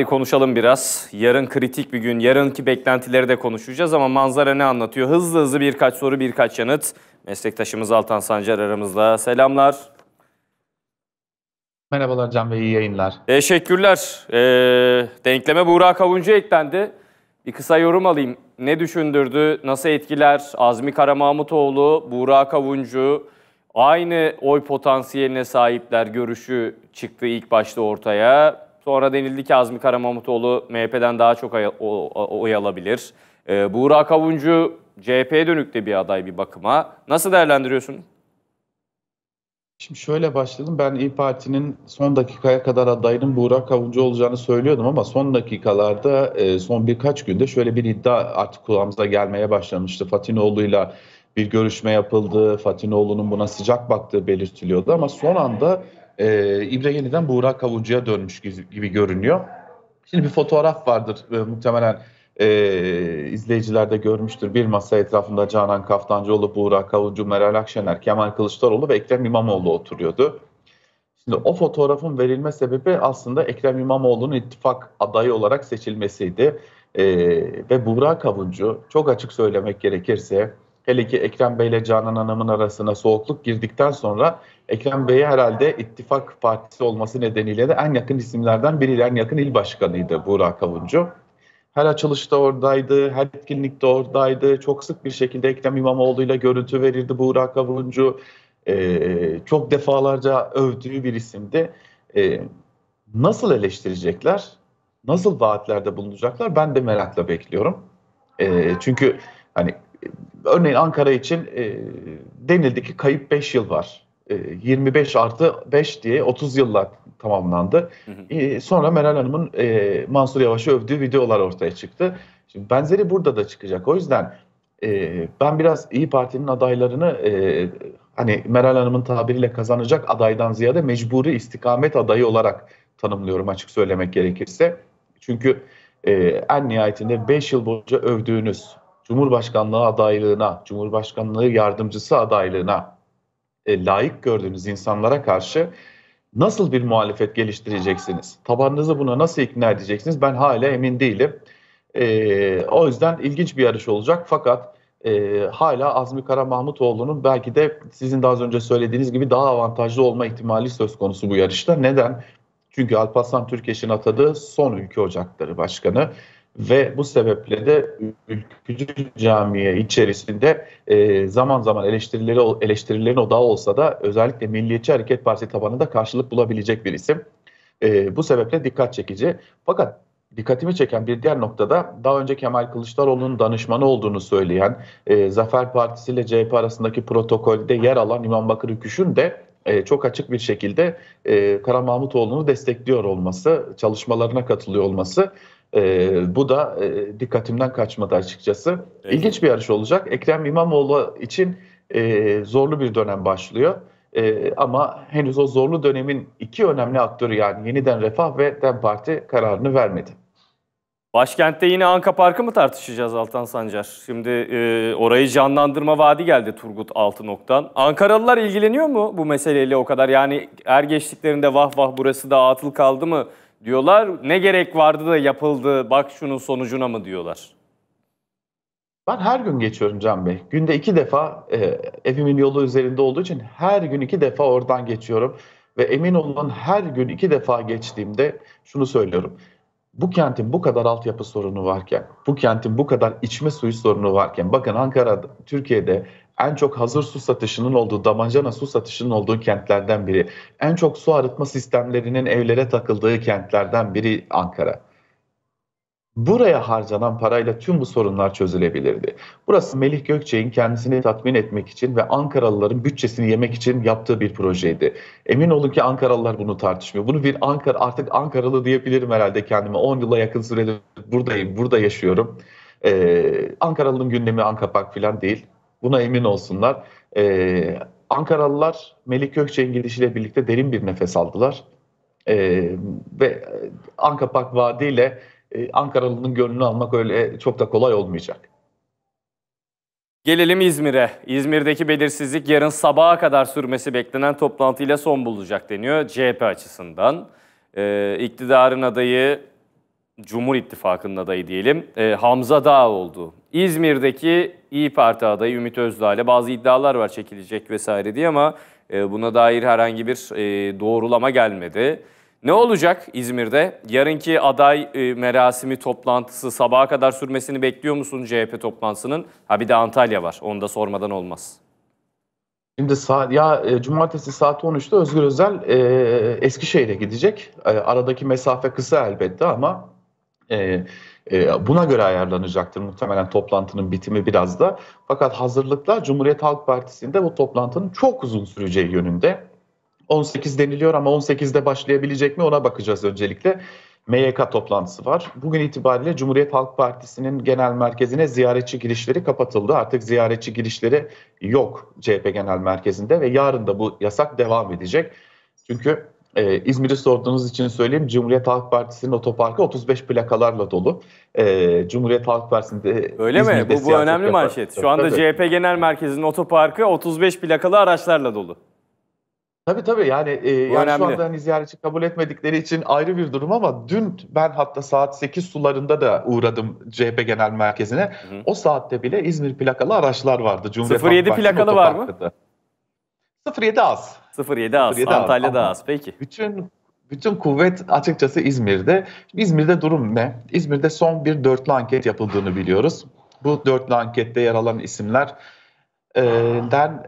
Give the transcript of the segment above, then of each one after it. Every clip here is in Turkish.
Hadi konuşalım biraz. Yarın kritik bir gün. Yarınki beklentileri de konuşacağız ama manzara ne anlatıyor? Hızlı hızlı birkaç soru, birkaç yanıt. Meslektaşımız Altan Sancar aramızda. Selamlar. Merhabalar Can Bey, iyi yayınlar. Teşekkürler. Ee, denkleme Buğra Kavuncu eklendi. Bir kısa yorum alayım. Ne düşündürdü, nasıl etkiler? Azmi Karamahmutoğlu, Buğra Kavuncu aynı oy potansiyeline sahipler görüşü çıktı ilk başta ortaya Sonra denildi ki Azmi Karamamutoğlu MHP'den daha çok oy alabilir. Ee, Buğra Kavuncu CHP'ye dönük de bir aday bir bakıma. Nasıl değerlendiriyorsun? Şimdi şöyle başladım. Ben İYİ Parti'nin son dakikaya kadar adayının Buğra Kavuncu olacağını söylüyordum ama son dakikalarda e, son birkaç günde şöyle bir iddia artık kulağımıza gelmeye başlamıştı. Fatinoğlu'yla bir görüşme yapıldı. Fatinoğlu'nun buna sıcak baktığı belirtiliyordu ama son anda e, İbre yeniden Buğrak Kavuncu'ya dönmüş gibi görünüyor. Şimdi bir fotoğraf vardır e, muhtemelen e, izleyiciler de görmüştür. Bir masa etrafında Canan Kaftancıoğlu, Buğrak Kavuncu, Meral Akşener, Kemal Kılıçdaroğlu ve Ekrem İmamoğlu oturuyordu. Şimdi o fotoğrafın verilme sebebi aslında Ekrem İmamoğlu'nun ittifak adayı olarak seçilmesiydi. E, ve Buğrak Kavuncu çok açık söylemek gerekirse hele ki Ekrem Bey ile Canan Hanım'ın arasına soğukluk girdikten sonra Ekrem Bey herhalde ittifak partisi olması nedeniyle de en yakın isimlerden biri, en yakın il başkanıydı Burak Kavuncu. Her açılışta oradaydı, her etkinlikte oradaydı. Çok sık bir şekilde Ekrem İmamoğlu'yla görüntü verirdi Burak Kavuncu. Ee, çok defalarca övdüğü bir isimdi. Ee, nasıl eleştirecekler? Nasıl vaatlerde bulunacaklar? Ben de merakla bekliyorum. Ee, çünkü hani örneğin Ankara için e, denildi ki kayıp 5 yıl var. 25 e, artı 5 diye 30 yıllar tamamlandı. Hı hı. E, sonra Meral Hanım'ın e, Mansur Yavaş'ı övdüğü videolar ortaya çıktı. Şimdi benzeri burada da çıkacak. O yüzden e, ben biraz İyi Parti'nin adaylarını e, hani Meral Hanım'ın tabiriyle kazanacak adaydan ziyade mecburi istikamet adayı olarak tanımlıyorum açık söylemek gerekirse. Çünkü e, en nihayetinde 5 yıl boyunca övdüğünüz Cumhurbaşkanlığı adaylığına, Cumhurbaşkanlığı yardımcısı adaylığına e, layık gördüğünüz insanlara karşı nasıl bir muhalefet geliştireceksiniz? Tabanınızı buna nasıl ikna edeceksiniz? Ben hala emin değilim. E, o yüzden ilginç bir yarış olacak fakat e, hala Azmi Kara Mahmutoğlu'nun belki de sizin daha önce söylediğiniz gibi daha avantajlı olma ihtimali söz konusu bu yarışta. Neden? Çünkü Alparslan Türkeş'in atadığı son ülke ocakları başkanı ve bu sebeple de ülkücü camiye içerisinde e, zaman zaman eleştirileri eleştirilerin odağı olsa da özellikle Milliyetçi Hareket Partisi tabanında karşılık bulabilecek bir isim. E, bu sebeple dikkat çekici. Fakat dikkatimi çeken bir diğer noktada daha önce Kemal Kılıçdaroğlu'nun danışmanı olduğunu söyleyen e, Zafer Partisi ile CHP arasındaki protokolde yer alan İmam Bakır Üküş'ün de e, çok açık bir şekilde e, Kara Mahmutoğlu'nu destekliyor olması, çalışmalarına katılıyor olması e, bu da e, dikkatimden kaçmadı açıkçası. Evet. İlginç bir yarış olacak. Ekrem İmamoğlu için e, zorlu bir dönem başlıyor. E, ama henüz o zorlu dönemin iki önemli aktörü yani yeniden Refah ve DEM Parti kararını vermedi. Başkentte yine Anka Park'ı mı tartışacağız Altan Sancar? Şimdi e, orayı canlandırma vaadi geldi Turgut Altınok'tan. Ankaralılar ilgileniyor mu bu meseleyle o kadar? Yani er geçtiklerinde vah vah burası da atıl kaldı mı diyorlar. Ne gerek vardı da yapıldı bak şunun sonucuna mı diyorlar. Ben her gün geçiyorum Can Bey. Günde iki defa e, evimin yolu üzerinde olduğu için her gün iki defa oradan geçiyorum. Ve emin olun her gün iki defa geçtiğimde şunu söylüyorum. Bu kentin bu kadar altyapı sorunu varken, bu kentin bu kadar içme suyu sorunu varken, bakın Ankara, Türkiye'de en çok hazır su satışının olduğu, damacana su satışının olduğu kentlerden biri. En çok su arıtma sistemlerinin evlere takıldığı kentlerden biri Ankara. Buraya harcanan parayla tüm bu sorunlar çözülebilirdi. Burası Melih Gökçe'nin kendisini tatmin etmek için ve Ankaralıların bütçesini yemek için yaptığı bir projeydi. Emin olun ki Ankaralılar bunu tartışmıyor. Bunu bir Ankara artık Ankaralı diyebilirim herhalde kendime. 10 yıla yakın süredir buradayım, burada yaşıyorum. Ee, Ankaralı'nın gündemi Ankapak falan değil. Buna emin olsunlar. Ee, Ankaralılar Melik Gökçe'nin gidişiyle birlikte derin bir nefes aldılar. Ee, ve e, Ankapak Vadi ile e, Ankaralı'nın gönlünü almak öyle çok da kolay olmayacak. Gelelim İzmir'e. İzmir'deki belirsizlik yarın sabaha kadar sürmesi beklenen toplantıyla son bulacak deniyor CHP açısından. Ee, iktidarın adayı Cumhur İttifakı'nın adayı diyelim e, Hamza Dağ oldu. İzmir'deki İyi Parti adayı Ümit Özdağ ile bazı iddialar var çekilecek vesaire diye ama e, buna dair herhangi bir e, doğrulama gelmedi. Ne olacak İzmir'de? Yarınki aday e, merasimi toplantısı sabaha kadar sürmesini bekliyor musun CHP toplantısının? Ha bir de Antalya var. Onu da sormadan olmaz. Şimdi saat ya e, cumartesi saat 13'te Özgür Özel e, Eskişehir'e gidecek. E, aradaki mesafe kısa elbette ama e, e, buna göre ayarlanacaktır muhtemelen toplantının bitimi biraz da. Fakat hazırlıklar Cumhuriyet Halk Partisi'nde bu toplantının çok uzun süreceği yönünde. 18 deniliyor ama 18'de başlayabilecek mi ona bakacağız öncelikle. MYK toplantısı var. Bugün itibariyle Cumhuriyet Halk Partisi'nin genel merkezine ziyaretçi girişleri kapatıldı. Artık ziyaretçi girişleri yok CHP genel merkezinde ve yarın da bu yasak devam edecek. Çünkü ee, İzmir'i sorduğunuz için söyleyeyim. Cumhuriyet Halk Partisi'nin otoparkı 35 plakalarla dolu. Ee, Cumhuriyet Halk Partisi'nde Öyle İzmir'de mi? Bu, bu önemli yapar. manşet. Şu anda tabii. CHP Genel Merkezi'nin otoparkı 35 plakalı araçlarla dolu. Tabii tabii yani, e, yani şu anda hani ziyaretçi kabul etmedikleri için ayrı bir durum ama dün ben hatta saat 8 sularında da uğradım CHP Genel Merkezi'ne. Hı hı. O saatte bile İzmir plakalı araçlar vardı. Cumhuriyet 07 plakalı var mı? 07 az. 07 az. 07 Antalya'da az. Peki. Bütün bütün kuvvet açıkçası İzmir'de. Şimdi İzmir'de durum ne? İzmir'de son bir dörtlü anket yapıldığını biliyoruz. Bu dörtlü ankette yer alan isimlerden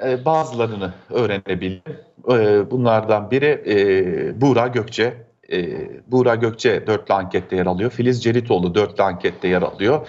e, e, bazılarını öğrenebildim. E, bunlardan biri e, Buğra Gökçe. E, Buğra Gökçe dörtlü ankette yer alıyor. Filiz Ceritoğlu dörtlü ankette yer alıyor.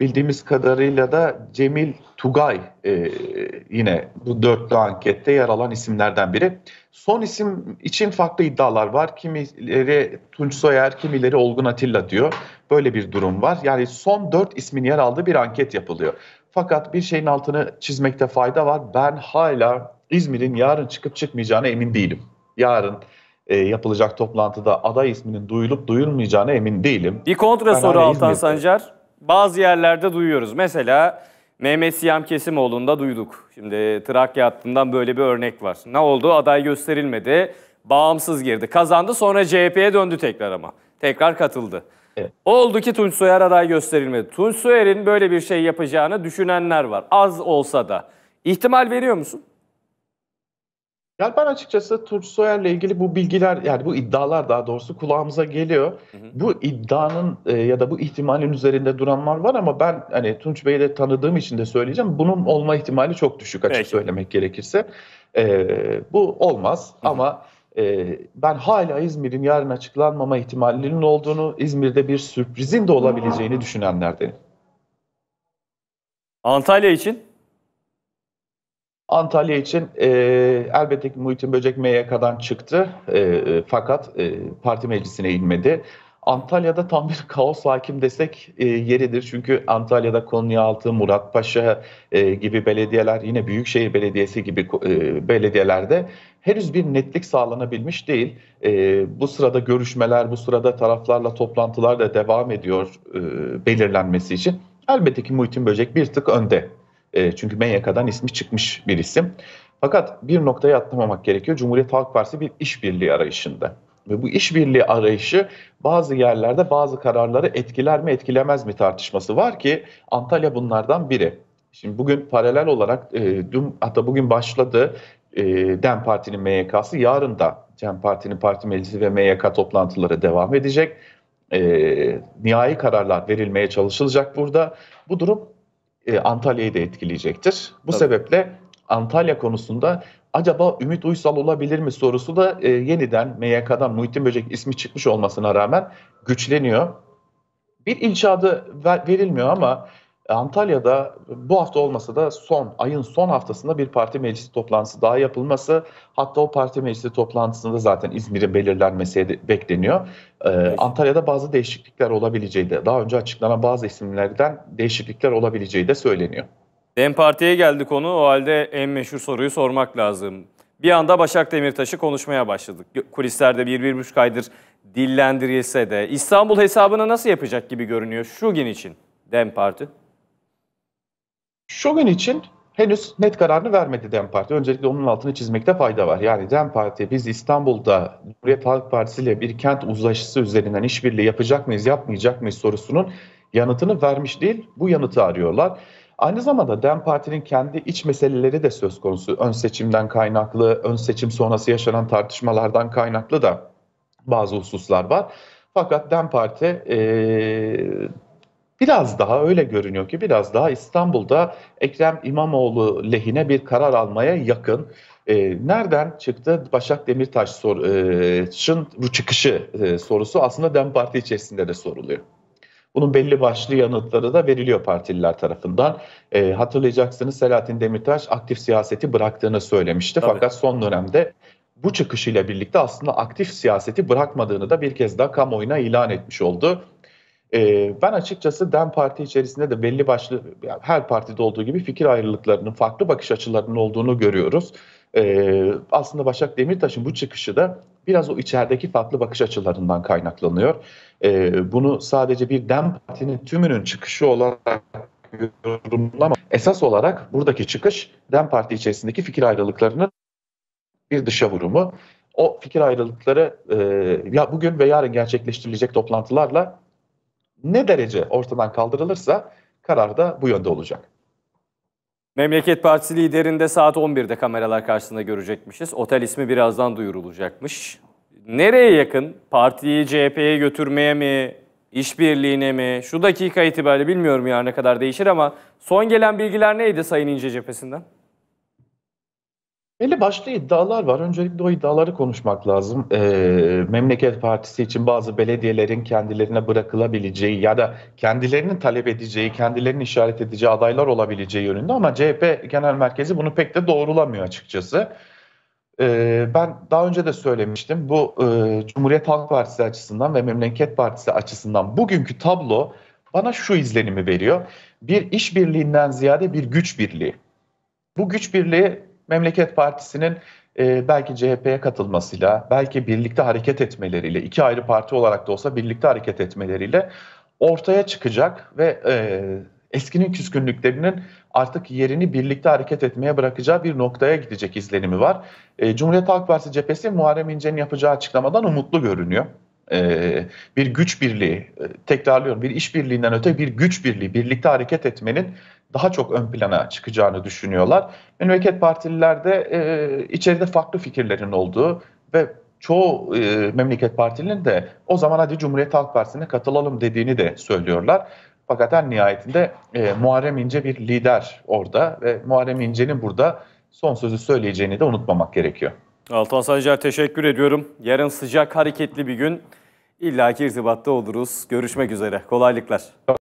Bildiğimiz kadarıyla da Cemil Tugay e, yine bu dörtlü ankette yer alan isimlerden biri. Son isim için farklı iddialar var. Kimileri Tunç Soyer, kimileri Olgun Atilla diyor. Böyle bir durum var. Yani son dört ismin yer aldığı bir anket yapılıyor. Fakat bir şeyin altını çizmekte fayda var. Ben hala İzmir'in yarın çıkıp çıkmayacağına emin değilim. Yarın e, yapılacak toplantıda aday isminin duyulup duyulmayacağına emin değilim. Bir kontra ben soru Altan İzmir... Sancar bazı yerlerde duyuyoruz. Mesela Mehmet Siyam Kesimoğlu'nda duyduk. Şimdi Trakya hattından böyle bir örnek var. Ne oldu? Aday gösterilmedi. Bağımsız girdi. Kazandı sonra CHP'ye döndü tekrar ama. Tekrar katıldı. Evet. Oldu ki Tunç Soyer aday gösterilmedi. Tunç Soyer'in böyle bir şey yapacağını düşünenler var. Az olsa da. İhtimal veriyor musun? Yani ben açıkçası Tunç Soyer'le ilgili bu bilgiler yani bu iddialar daha doğrusu kulağımıza geliyor. Hı hı. Bu iddianın e, ya da bu ihtimalin üzerinde duranlar var ama ben hani Tunç Bey'i de tanıdığım için de söyleyeceğim. Bunun olma ihtimali çok düşük açık Peki. söylemek gerekirse. E, bu olmaz hı hı. ama e, ben hala İzmir'in yarın açıklanmama ihtimalinin olduğunu, İzmir'de bir sürprizin de olabileceğini düşünenlerdenim. Antalya için? Antalya için e, elbette ki Muhittin Böcek MYK'dan çıktı e, e, fakat e, parti meclisine inmedi. Antalya'da tam bir kaos hakim desek e, yeridir. Çünkü Antalya'da Konyaaltı, Muratpaşa e, gibi belediyeler yine Büyükşehir Belediyesi gibi e, belediyelerde henüz bir netlik sağlanabilmiş değil. E, bu sırada görüşmeler, bu sırada taraflarla toplantılar da devam ediyor e, belirlenmesi için. Elbette ki Muhittin Böcek bir tık önde e, çünkü MYK'dan ismi çıkmış bir isim. Fakat bir noktaya atlamamak gerekiyor. Cumhuriyet Halk Partisi bir işbirliği arayışında. Ve bu işbirliği arayışı bazı yerlerde bazı kararları etkiler mi etkilemez mi tartışması var ki Antalya bunlardan biri. Şimdi bugün paralel olarak e, dün hatta bugün başladı e, DEM Parti'nin MYK'sı yarın da DEM Parti'nin parti meclisi ve MYK toplantıları devam edecek. E, nihai kararlar verilmeye çalışılacak burada. Bu durum e, Antalya'yı da etkileyecektir. Bu Tabii. sebeple Antalya konusunda acaba Ümit Uysal olabilir mi sorusu da e, yeniden MYK'dan Muhittin Böcek ismi çıkmış olmasına rağmen güçleniyor. Bir ilçadı ver, verilmiyor ama e, Antalya'da bu hafta olmasa da son ayın son haftasında bir parti meclisi toplantısı daha yapılması hatta o parti meclisi toplantısında zaten İzmir'in belirlenmesi bekleniyor. Ee, Antalya'da bazı değişiklikler olabileceği de daha önce açıklanan bazı isimlerden değişiklikler olabileceği de söyleniyor. Dem Parti'ye geldi konu o halde en meşhur soruyu sormak lazım. Bir anda Başak Demirtaş'ı konuşmaya başladık. Kulislerde bir, bir buçuk aydır dillendirilse de İstanbul hesabını nasıl yapacak gibi görünüyor şu gün için Dem Parti? Şogun için henüz net kararını vermedi DEM Parti. Öncelikle onun altını çizmekte fayda var. Yani DEM Parti biz İstanbul'da Cumhuriyet Halk Partisi ile bir kent uzlaşısı üzerinden işbirliği yapacak mıyız, yapmayacak mıyız sorusunun yanıtını vermiş değil. Bu yanıtı arıyorlar. Aynı zamanda DEM Parti'nin kendi iç meseleleri de söz konusu. Ön seçimden kaynaklı, ön seçim sonrası yaşanan tartışmalardan kaynaklı da bazı hususlar var. Fakat DEM Parti e, Biraz daha öyle görünüyor ki biraz daha İstanbul'da Ekrem İmamoğlu lehine bir karar almaya yakın. E, nereden çıktı Başak Demirtaş'ın e, çıkışı e, sorusu aslında DEM Parti içerisinde de soruluyor. Bunun belli başlı yanıtları da veriliyor partililer tarafından. E, hatırlayacaksınız Selahattin Demirtaş aktif siyaseti bıraktığını söylemişti. Tabii. Fakat son dönemde bu çıkışıyla birlikte aslında aktif siyaseti bırakmadığını da bir kez daha kamuoyuna ilan etmiş oldu. E, ben açıkçası DEM Parti içerisinde de belli başlı yani her partide olduğu gibi fikir ayrılıklarının, farklı bakış açılarının olduğunu görüyoruz. E, aslında Başak Demirtaş'ın bu çıkışı da biraz o içerideki farklı bakış açılarından kaynaklanıyor. E, bunu sadece bir DEM Parti'nin tümünün çıkışı olarak yorumlama. Esas olarak buradaki çıkış DEM Parti içerisindeki fikir ayrılıklarının bir dışa vurumu. O fikir ayrılıkları e, ya bugün ve yarın gerçekleştirilecek toplantılarla ne derece ortadan kaldırılırsa karar da bu yönde olacak. Memleket Partisi liderinde saat 11'de kameralar karşısında görecekmişiz. Otel ismi birazdan duyurulacakmış. Nereye yakın? Partiyi CHP'ye götürmeye mi? işbirliğine mi? Şu dakika itibariyle bilmiyorum ya ne kadar değişir ama son gelen bilgiler neydi Sayın İnce cephesinden? Belli başlı iddialar var. Öncelikle o iddiaları konuşmak lazım. Ee, Memleket Partisi için bazı belediyelerin kendilerine bırakılabileceği ya da kendilerinin talep edeceği, kendilerinin işaret edeceği adaylar olabileceği yönünde ama CHP Genel Merkezi bunu pek de doğrulamıyor açıkçası. Ee, ben daha önce de söylemiştim. Bu e, Cumhuriyet Halk Partisi açısından ve Memleket Partisi açısından bugünkü tablo bana şu izlenimi veriyor. Bir işbirliğinden ziyade bir güç birliği. Bu güç birliği Memleket Partisi'nin e, belki CHP'ye katılmasıyla, belki birlikte hareket etmeleriyle, iki ayrı parti olarak da olsa birlikte hareket etmeleriyle ortaya çıkacak ve e, eskinin küskünlüklerinin artık yerini birlikte hareket etmeye bırakacağı bir noktaya gidecek izlenimi var. E, Cumhuriyet Halk Partisi cephesi Muharrem İnce'nin yapacağı açıklamadan umutlu görünüyor. E, bir güç birliği, e, tekrarlıyorum bir iş birliğinden öte bir güç birliği, birlikte hareket etmenin daha çok ön plana çıkacağını düşünüyorlar. Memleket partililerde e, içeride farklı fikirlerin olduğu ve çoğu e, memleket partilinin de o zaman hadi Cumhuriyet Halk Partisi'ne katılalım dediğini de söylüyorlar. Fakat en nihayetinde e, Muharrem İnce bir lider orada ve Muharrem İnce'nin burada son sözü söyleyeceğini de unutmamak gerekiyor. Altan Sancar teşekkür ediyorum. Yarın sıcak hareketli bir gün. İlla ki irtibatta oluruz. Görüşmek üzere. Kolaylıklar.